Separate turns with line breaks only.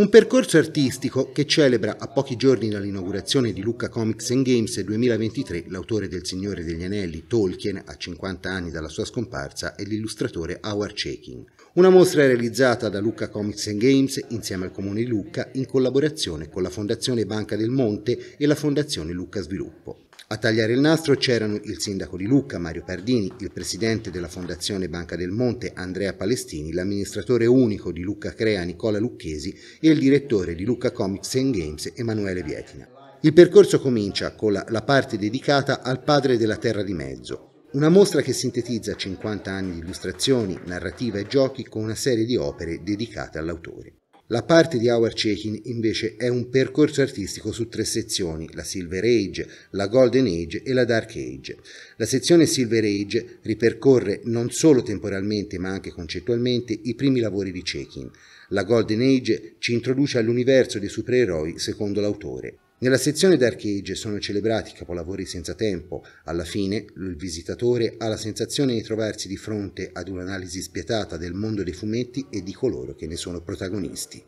Un percorso artistico che celebra a pochi giorni dall'inaugurazione di Lucca Comics Games 2023 l'autore del Signore degli Anelli, Tolkien, a 50 anni dalla sua scomparsa, e l'illustratore Howard Shaking. Una mostra realizzata da Lucca Comics Games insieme al Comune di Lucca in collaborazione con la Fondazione Banca del Monte e la Fondazione Lucca Sviluppo. A tagliare il nastro c'erano il sindaco di Lucca Mario Pardini, il presidente della Fondazione Banca del Monte Andrea Palestini, l'amministratore unico di Lucca Crea Nicola Lucchesi e il direttore di Lucca Comics and Games Emanuele Vietina. Il percorso comincia con la, la parte dedicata al padre della Terra di Mezzo, una mostra che sintetizza 50 anni di illustrazioni, narrativa e giochi con una serie di opere dedicate all'autore. La parte di Our Chaykin invece è un percorso artistico su tre sezioni, la Silver Age, la Golden Age e la Dark Age. La sezione Silver Age ripercorre non solo temporalmente ma anche concettualmente i primi lavori di Chaykin. La Golden Age ci introduce all'universo dei supereroi secondo l'autore. Nella sezione Dark sono celebrati capolavori senza tempo. Alla fine, il visitatore ha la sensazione di trovarsi di fronte ad un'analisi spietata del mondo dei fumetti e di coloro che ne sono protagonisti.